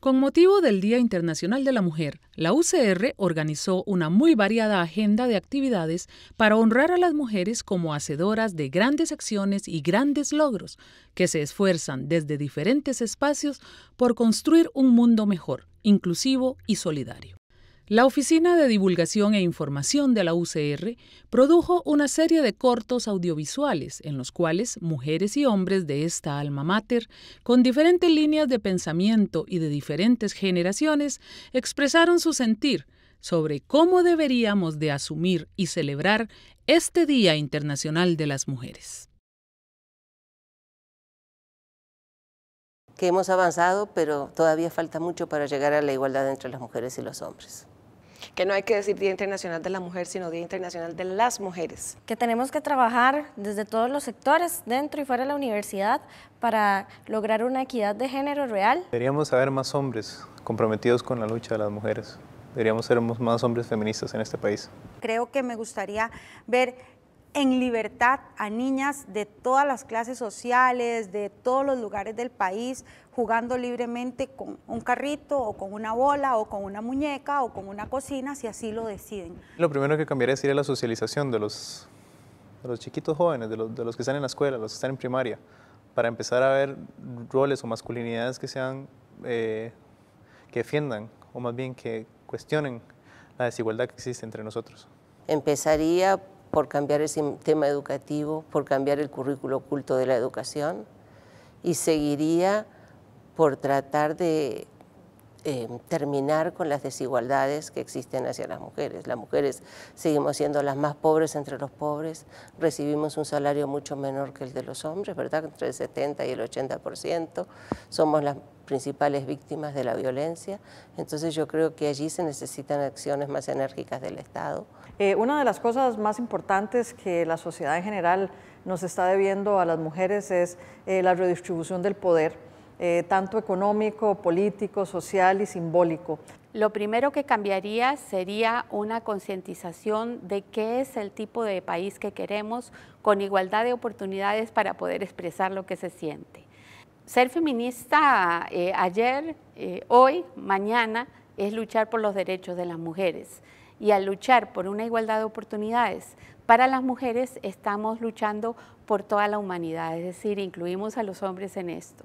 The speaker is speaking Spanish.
Con motivo del Día Internacional de la Mujer, la UCR organizó una muy variada agenda de actividades para honrar a las mujeres como hacedoras de grandes acciones y grandes logros, que se esfuerzan desde diferentes espacios por construir un mundo mejor, inclusivo y solidario. La Oficina de Divulgación e Información de la UCR produjo una serie de cortos audiovisuales en los cuales mujeres y hombres de esta alma mater, con diferentes líneas de pensamiento y de diferentes generaciones, expresaron su sentir sobre cómo deberíamos de asumir y celebrar este Día Internacional de las Mujeres. Que hemos avanzado, pero todavía falta mucho para llegar a la igualdad entre las mujeres y los hombres que no hay que decir Día Internacional de la Mujer, sino Día Internacional de las Mujeres. Que tenemos que trabajar desde todos los sectores, dentro y fuera de la universidad, para lograr una equidad de género real. Deberíamos haber más hombres comprometidos con la lucha de las mujeres. Deberíamos ser más hombres feministas en este país. Creo que me gustaría ver en libertad a niñas de todas las clases sociales, de todos los lugares del país, jugando libremente con un carrito o con una bola o con una muñeca o con una cocina, si así lo deciden. Lo primero que cambiaría sería la socialización de los, chiquitos jóvenes, de los, que están en la escuela, los que están en primaria, para empezar a ver roles o masculinidades que sean, eh, que defiendan o más bien que cuestionen la desigualdad que existe entre nosotros. Empezaría por cambiar el sistema educativo, por cambiar el currículo oculto de la educación y seguiría por tratar de eh, terminar con las desigualdades que existen hacia las mujeres. Las mujeres seguimos siendo las más pobres entre los pobres, recibimos un salario mucho menor que el de los hombres, ¿verdad? Entre el 70 y el 80%, somos las principales víctimas de la violencia. Entonces yo creo que allí se necesitan acciones más enérgicas del Estado. Eh, una de las cosas más importantes que la sociedad en general nos está debiendo a las mujeres es eh, la redistribución del poder eh, tanto económico, político, social y simbólico. Lo primero que cambiaría sería una concientización de qué es el tipo de país que queremos, con igualdad de oportunidades para poder expresar lo que se siente. Ser feminista eh, ayer, eh, hoy, mañana, es luchar por los derechos de las mujeres. Y al luchar por una igualdad de oportunidades para las mujeres, estamos luchando por toda la humanidad, es decir, incluimos a los hombres en esto.